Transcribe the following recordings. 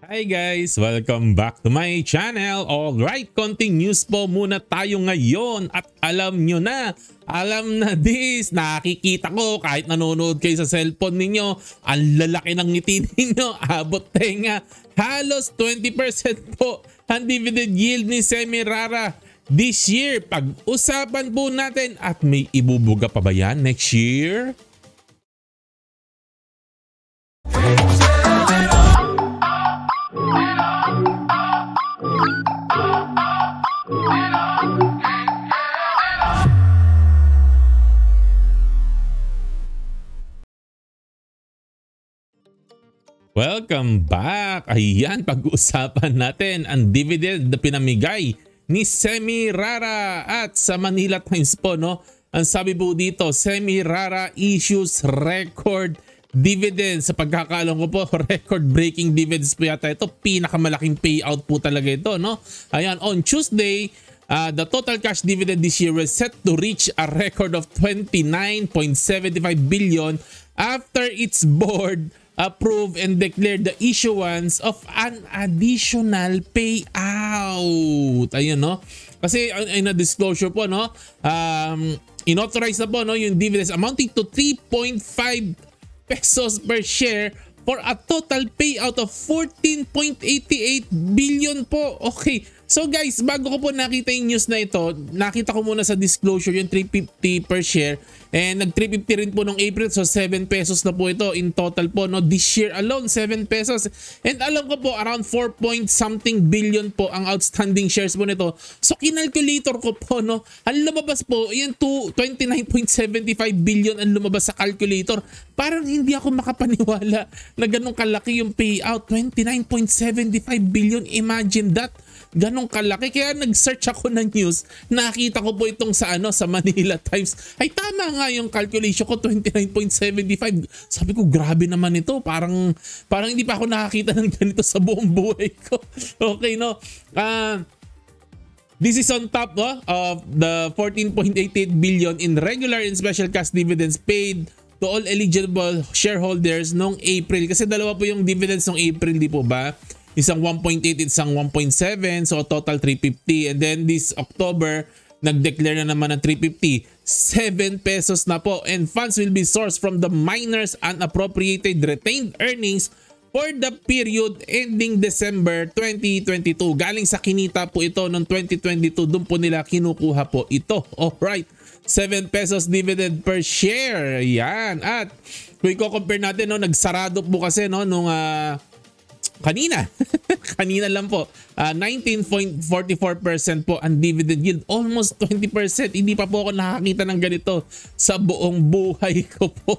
Hi guys! Welcome back to my channel! Alright, konting news po muna tayo ngayon at alam nyo na, alam na this, nakikita ko kahit nanonood kayo sa cellphone ninyo, ang lalaki ng ngiti ninyo, abot tenga, halos 20% po ang dividend yield ni Semirara this year. Pag-usapan po natin at may ibubuga pa ba yan next year? Welcome back! Ayan, pag-uusapan natin ang dividend na pinamigay ni Semi Rara at sa Manila Times po, no? Ang sabi po dito, Semi Rara issues record dividend. Sa pagkakalong ko po, record-breaking dividends po yata ito. Pinakamalaking payout po talaga ito, no? Ayan, on Tuesday, Uh, the total cash dividend this year was set to reach a record of 29.75 billion after its board approve and declare the issuance of an additional payout. Ayun, no? Kasi in a disclosure po, no? Um, inauthorize na po, no? Yung dividends amounting to 3.5 pesos per share for a total payout of 14.88 billion po. Okay. So guys, bago ko po nakita yung news na ito, nakita ko muna sa disclosure yung 350 per share and nag 350 rin po nung April so 7 pesos na po ito in total po no this year alone 7 pesos and alam ko po around 4 point something billion po ang outstanding shares po nito. So kinalculator ko po no, ang lumabas po yan 29.75 billion ang lumabas sa calculator. Parang hindi ako makapaniwala na ganun kalaki yung payout 29.75 billion. Imagine that ganong kalaki. Kaya nag-search ako ng news, nakita ko po itong sa ano sa Manila Times. Ay tama nga yung calculation ko, 29.75. Sabi ko, grabe naman ito. Parang, parang hindi pa ako nakakita ng ganito sa buong buhay ko. okay, no? Ah... Uh, This is on top no, of the 14.88 billion in regular and special cash dividends paid to all eligible shareholders noong April. Kasi dalawa po yung dividends noong April, di po ba? isang 1.8 isang 1.7 so total 350 and then this October nag-declare na naman ng 350 7 pesos na po and funds will be sourced from the miners unappropriated retained earnings for the period ending December 2022. Galing sa kinita po ito noong 2022, doon po nila kinukuha po ito. Alright, 7 pesos dividend per share. Yan. At kung i-compare natin, no, nagsarado po kasi no, nung uh, kanina, kanina lang po, uh, ah, 19.44% po ang dividend yield. Almost 20%. Hindi pa po ako nakakita ng ganito sa buong buhay ko po.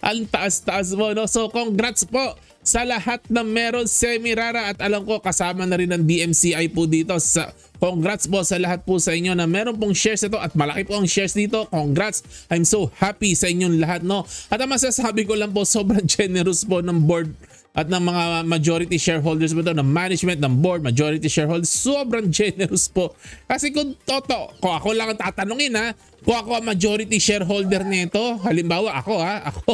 ang taas-taas po. No? So congrats po sa lahat na meron Semirara at alam ko kasama na rin ang DMCI po dito sa Congrats po sa lahat po sa inyo na meron pong shares ito at malaki po ang shares dito. Congrats! I'm so happy sa inyong lahat no. At ang masasabi ko lang po sobrang generous po ng board at ng mga majority shareholders mo ito, ng management, ng board, majority shareholders, sobrang generous po. Kasi kung toto, kung ako lang ang tatanungin ha, kung ako ang majority shareholder nito, halimbawa ako ha, ako.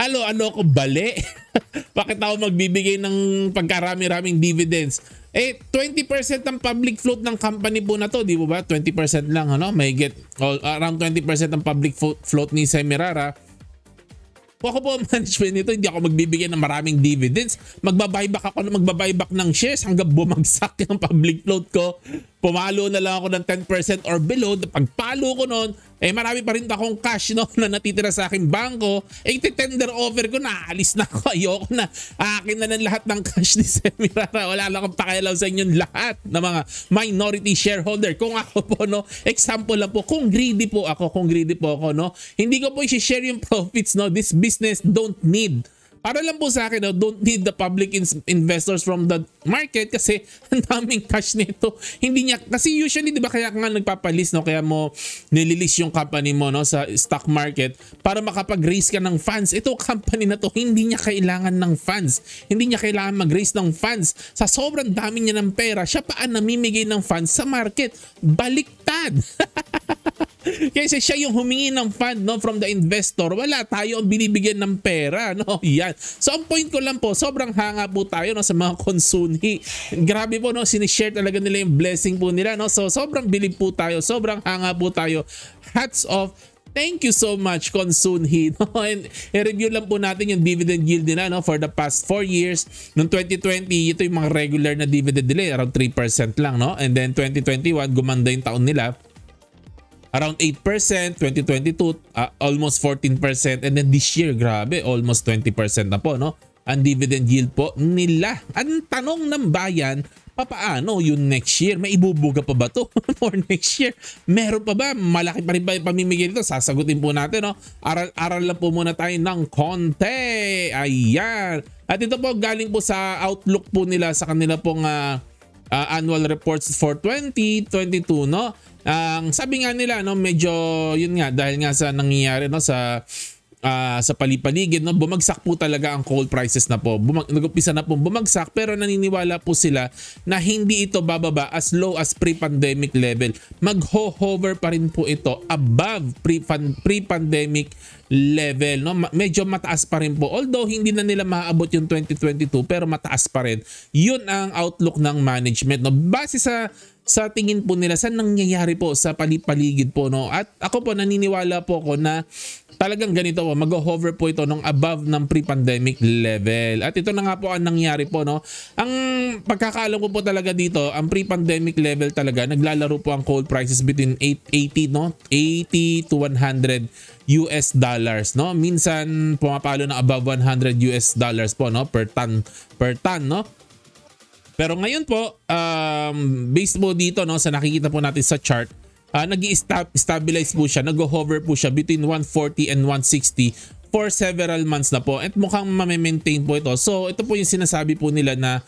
ano, ano ako bali? Bakit ako magbibigay ng pagkarami-raming dividends? Eh, 20% ng public float ng company po na to, di ba? 20% lang, ano? May get all, around 20% ng public float ni Semirara kung ako po ang management nito, hindi ako magbibigay ng maraming dividends. Magbabuyback ako, magbabuyback ng shares hanggang bumagsak yung public float ko. Pumalo na lang ako ng 10% or below. Pag palo ko noon, eh marami pa rin akong cash no na natitira sa akin bangko, eh tender offer ko na alis na ako. Ayoko na. Akin na ng lahat ng cash ni Semirara. Wala lang akong pakialam sa inyong lahat ng mga minority shareholder. Kung ako po no, example lang po, kung greedy po ako, kung greedy po ako no, hindi ko po i-share yung profits no. This business don't need para lang po sa akin, no, don't need the public investors from the market kasi ang daming cash nito. Hindi niya, kasi usually, di ba, kaya nga nagpapalis, no? Kaya mo nililis yung company mo, no? Sa stock market para makapag-raise ka ng funds. Ito, company na to, hindi niya kailangan ng funds. Hindi niya kailangan mag-raise ng funds. Sa sobrang dami niya ng pera, siya paan namimigay ng funds sa market. Baliktad! Kasi siya yung humingi ng fund no, from the investor. Wala tayo ang binibigyan ng pera. No? Yan. So ang point ko lang po, sobrang hanga po tayo no, sa mga konsuni. Grabe po, no, sinishare talaga nila yung blessing po nila. No? So sobrang bilib po tayo. Sobrang hanga po tayo. Hats off Thank you so much, Konsun Hee. No? And i-review lang po natin yung dividend yield nila no? for the past 4 years. Noong 2020, ito yung mga regular na dividend nila, around 3% lang. No? And then 2021, gumanda yung taon nila around 8%, 2022 uh, almost 14% and then this year grabe almost 20% na po no. Ang dividend yield po nila. Ang tanong ng bayan, papaano yung next year? May ibubuga pa ba to for next year? Meron pa ba? Malaki pa rin ba yung pamimigay nito? Sasagutin po natin. No? Aral, aral lang po muna tayo ng konti. Ayan. At ito po galing po sa outlook po nila sa kanila pong uh, uh, annual reports for 2022 no ang uh, sabi nga nila no medyo yun nga dahil nga sa nangyayari no sa uh, sa palipaligid no bumagsak po talaga ang coal prices na po Bumag nag na po bumagsak pero naniniwala po sila na hindi ito bababa as low as pre-pandemic level magho-hover pa rin po ito above pre-pandemic level. No? Medyo mataas pa rin po. Although hindi na nila maaabot yung 2022 pero mataas pa rin. Yun ang outlook ng management. No? Base sa sa tingin po nila sa nangyayari po sa paligid po no at ako po naniniwala po ako na talagang ganito po mag-hover po ito nung above ng pre-pandemic level at ito na nga po ang nangyayari po no ang pagkakaalam ko po talaga dito ang pre-pandemic level talaga naglalaro po ang coal prices between 880 no 80 to 100 US dollars no minsan pumapalo na above 100 US dollars po no per ton per ton no pero ngayon po um, based po dito no sa nakikita po natin sa chart uh, ah, nag-stabilize po siya nag-hover po siya between 140 and 160 for several months na po at mukhang ma-maintain po ito so ito po yung sinasabi po nila na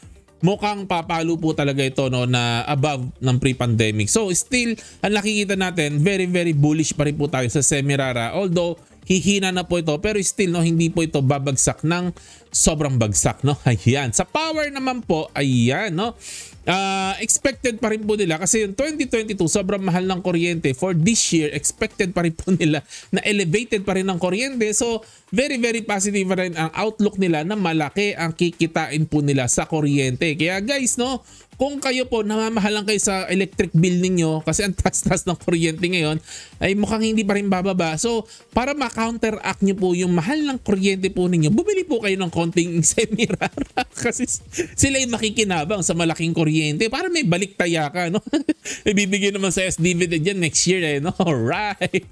mukhang papalo po talaga ito no na above ng pre-pandemic. So still, ang nakikita natin, very very bullish pa rin po tayo sa Semirara. Although hihina na po ito pero still no hindi po ito babagsak ng sobrang bagsak, no? Ayan. Sa power naman po, ayan, no? Uh, expected pa rin po nila kasi yung 2022 sobrang mahal ng kuryente for this year expected pa rin po nila na elevated pa rin ng kuryente so very very positive rin ang outlook nila na malaki ang kikitain po nila sa kuryente kaya guys no kung kayo po namamahalan kayo sa electric bill ninyo kasi ang taas-taas ng kuryente ngayon ay mukhang hindi pa rin bababa so para ma-counteract nyo po yung mahal ng kuryente po ninyo bumili po kayo ng konting semirara kasi sila yung makikinabang sa malaking kuryente. Para may baliktaya ka, no? Ibibigay naman sa S-dividend next year, eh, no? Alright!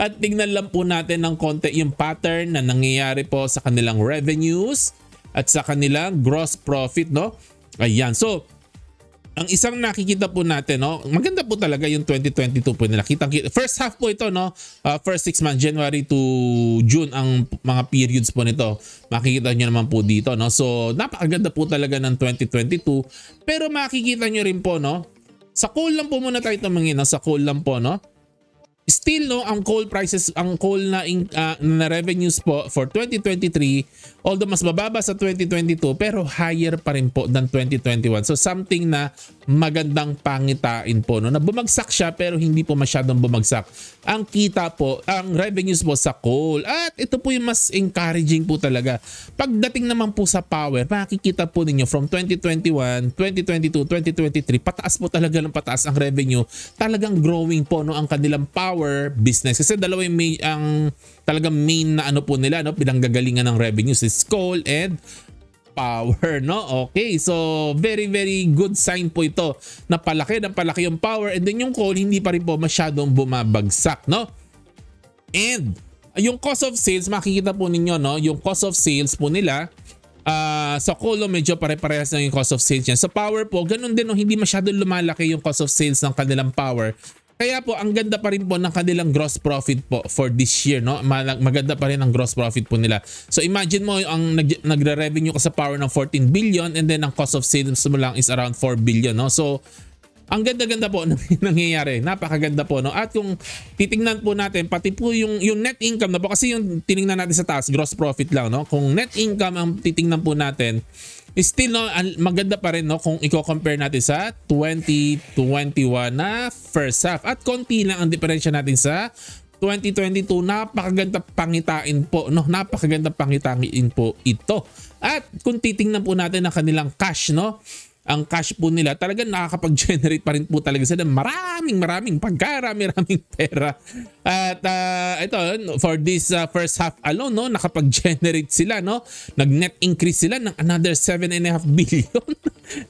At tignan lang po natin ng konti yung pattern na nangyayari po sa kanilang revenues at sa kanilang gross profit, no? Ayan. So, ang isang nakikita po natin, no, maganda po talaga yung 2022 po nila. Kita, first half po ito, no, uh, first six months, January to June, ang mga periods po nito. Makikita nyo naman po dito. No? So, napakaganda po talaga ng 2022. Pero makikita nyo rin po, no, sa coal lang po muna tayo mga, no? sa coal lang po, no? Still no, ang coal prices, ang coal na, uh, na revenues po for 2023, although mas mababa sa 2022 pero higher pa rin po than 2021. So something na magandang pangitain po no. Na bumagsak siya pero hindi po masyadong bumagsak. Ang kita po, ang revenues po sa coal. At ito po yung mas encouraging po talaga. Pagdating naman po sa power, makikita po ninyo from 2021, 2022, 2023, pataas po talaga ng pataas ang revenue. Talagang growing po no ang kanilang power our business. Kasi dalawa yung main, ang talagang main na ano po nila, no? pinanggagalingan ng revenues is coal and power, no? Okay, so very very good sign po ito. Napalaki ng palaki yung power and then yung coal hindi pa rin po masyadong bumabagsak, no? And yung cost of sales, makikita po ninyo, no? Yung cost of sales po nila, Uh, sa Colo medyo pare-parehas lang yung cost of sales niya. Sa power po, ganun din no, hindi masyado lumalaki yung cost of sales ng kanilang power kaya po, ang ganda pa rin po ng kanilang gross profit po for this year. No? Maganda pa rin ang gross profit po nila. So imagine mo, ang nag nagre-revenue ka sa power ng 14 billion and then ang cost of sales mo lang is around 4 billion. No? So ang ganda-ganda po ng nangyayari. Napakaganda po. No? At kung titingnan po natin, pati po yung, yung net income na po, kasi yung tiningnan natin sa taas, gross profit lang. No? Kung net income ang titingnan po natin, still no, maganda pa rin no kung i-compare natin sa 2021 na first half at konti lang ang diferensya natin sa 2022 napakaganda pangitain po no napakaganda pangitain po ito at kung titingnan po natin ang kanilang cash no ang cash po nila, talagang nakakapag-generate pa rin po talaga sila maraming maraming pagkara, maraming pera. At uh, ito, for this uh, first half alone, no, nakapag-generate sila, no, nag-net increase sila ng another 7.5 billion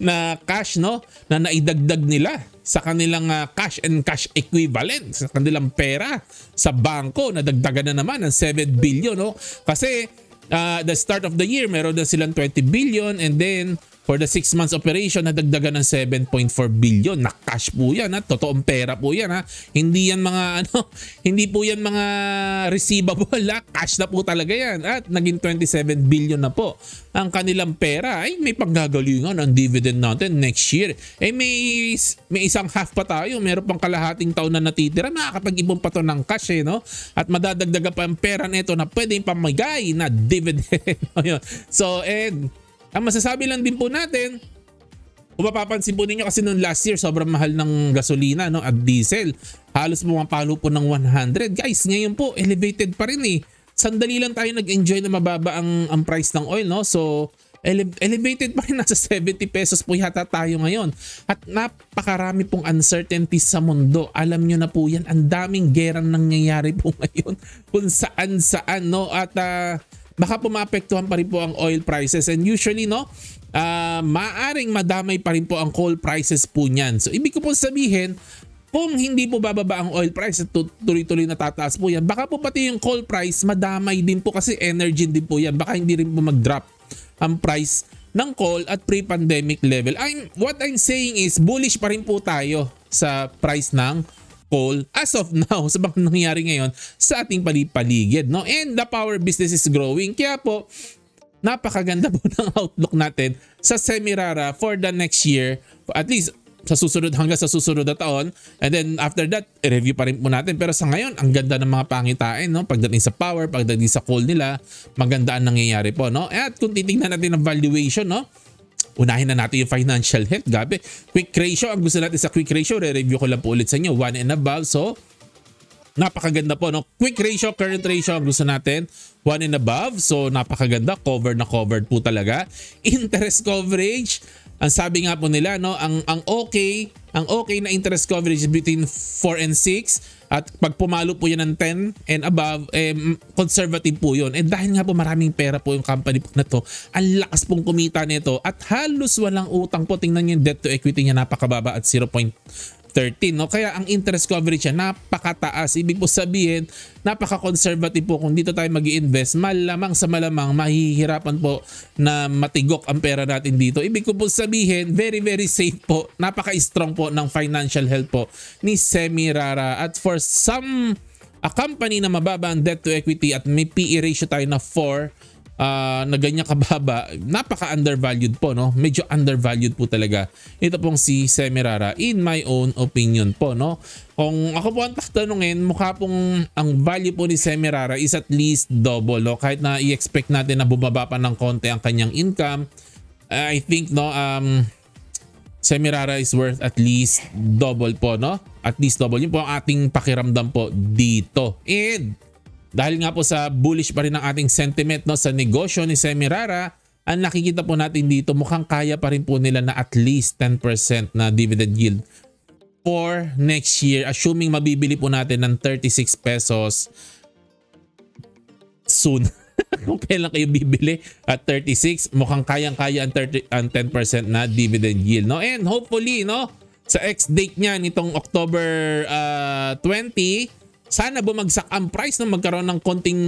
na cash, no, na naidagdag nila sa kanilang uh, cash and cash equivalent, sa kanilang pera sa bangko, na nadagdagan na naman ng 7 billion, no, kasi uh, the start of the year, meron na silang 20 billion and then For the 6 months operation, nadagdagan ng 7.4 billion. Na cash po yan, ha? totoong pera po yan. Ha? Hindi yan mga, ano, hindi po yan mga receivable. Ha? Cash na po talaga yan. At naging 27 billion na po ang kanilang pera. Ay, may paggagalingan ang dividend natin next year. Eh, may, may isang half pa tayo. Meron pang kalahating taon na natitira. Nakakapag-ibon pa to ng cash, eh, no? At madadagdagan pa ang pera nito na pwedeng pamigay na dividend. so, and ang masasabi lang din po natin, kung mapapansin po ninyo kasi noong last year sobrang mahal ng gasolina no, at diesel. Halos palo po ng 100. Guys, ngayon po elevated pa rin eh. Sandali lang tayo nag-enjoy na mababa ang, ang price ng oil. No? So, ele- elevated pa rin nasa 70 pesos po yata tayo ngayon. At napakarami pong uncertainties sa mundo. Alam nyo na po yan, ang daming gerang nangyayari po ngayon kung saan saan. No? At uh, baka pumapektuhan pa rin po ang oil prices. And usually, no, uh, maaring madamay pa rin po ang coal prices po niyan. So, ibig ko po sabihin, kung hindi po bababa ang oil price at tuloy-tuloy na tataas po yan, baka po pati yung coal price madamay din po kasi energy din po yan. Baka hindi rin po mag-drop ang price ng coal at pre-pandemic level. I'm, what I'm saying is bullish pa rin po tayo sa price ng coal as of now sa mga nangyayari ngayon sa ating paligid. No? And the power business is growing. Kaya po, napakaganda po ng outlook natin sa Semirara for the next year. At least sa susunod hanggang sa susunod na taon and then after that review pa rin po natin pero sa ngayon ang ganda ng mga pangitain no pagdating sa power pagdating sa coal nila maganda ang nangyayari po no at kung titingnan natin ang valuation no Unahin na natin yung financial health. Gabi, quick ratio. Ang gusto natin sa quick ratio, re-review ko lang po ulit sa inyo. 1 and above. So, napakaganda po. No? Quick ratio, current ratio ang gusto natin. 1 and above. So, napakaganda. Covered na covered po talaga. Interest coverage. Ang sabi nga po nila, no, ang, ang okay, ang okay na interest coverage between 4 and 6 at pag pumalo po yan ng 10 and above, eh, conservative po yon And eh, dahil nga po maraming pera po yung company po na to, ang lakas pong kumita nito at halos walang utang po. Tingnan nyo yung debt to equity niya napakababa at 0. 13. No? Kaya ang interest coverage niya napakataas. Ibig po sabihin, napaka-conservative po kung dito tayo mag invest Malamang sa malamang, mahihirapan po na matigok ang pera natin dito. Ibig ko po sabihin, very very safe po. Napaka-strong po ng financial health po ni Semirara. At for some a company na mababa ang debt to equity at may PE ratio tayo na 4, uh, na ganyan kababa, napaka-undervalued po, no? Medyo undervalued po talaga. Ito pong si Semirara, in my own opinion po, no? Kung ako po ang tatanungin, mukha pong ang value po ni Semirara is at least double, no? Kahit na i-expect natin na bumaba pa ng konti ang kanyang income, I think, no, um, Semirara is worth at least double po, no? At least double. Yun po ang ating pakiramdam po dito. And, dahil nga po sa bullish pa rin ang ating sentiment no, sa negosyo ni Semirara, ang nakikita po natin dito mukhang kaya pa rin po nila na at least 10% na dividend yield for next year assuming mabibili po natin ng 36 pesos soon. Kung kailan kayo bibili at 36, mukhang kayang-kaya ang, ang 10% na dividend yield. No? And hopefully, no, sa ex-date niya nitong October uh, ah, 20, sana bumagsak ang price na magkaroon ng konting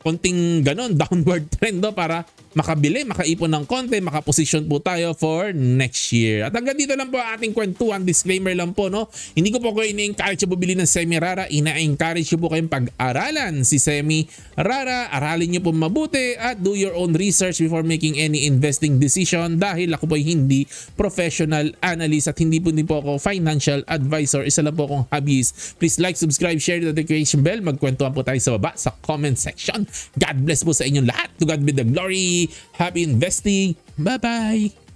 konting ganon downward trend do para makabili, makaipon ng konti, makaposition po tayo for next year. At hanggang dito lang po ating kwentuhan. Disclaimer lang po, no? Hindi ko po kayo ina-encourage bumili ng semi-rara. Ina-encourage po kayong pag-aralan si semi-rara. Aralin niyo po mabuti at do your own research before making any investing decision dahil ako po ay hindi professional analyst at hindi po din po ako financial advisor. Isa lang po akong hobbyist. Please like, subscribe, share the notification bell. Magkwentuhan po tayo sa baba sa comment section. God bless po sa inyong lahat. To God be the glory happy investing. Bye-bye!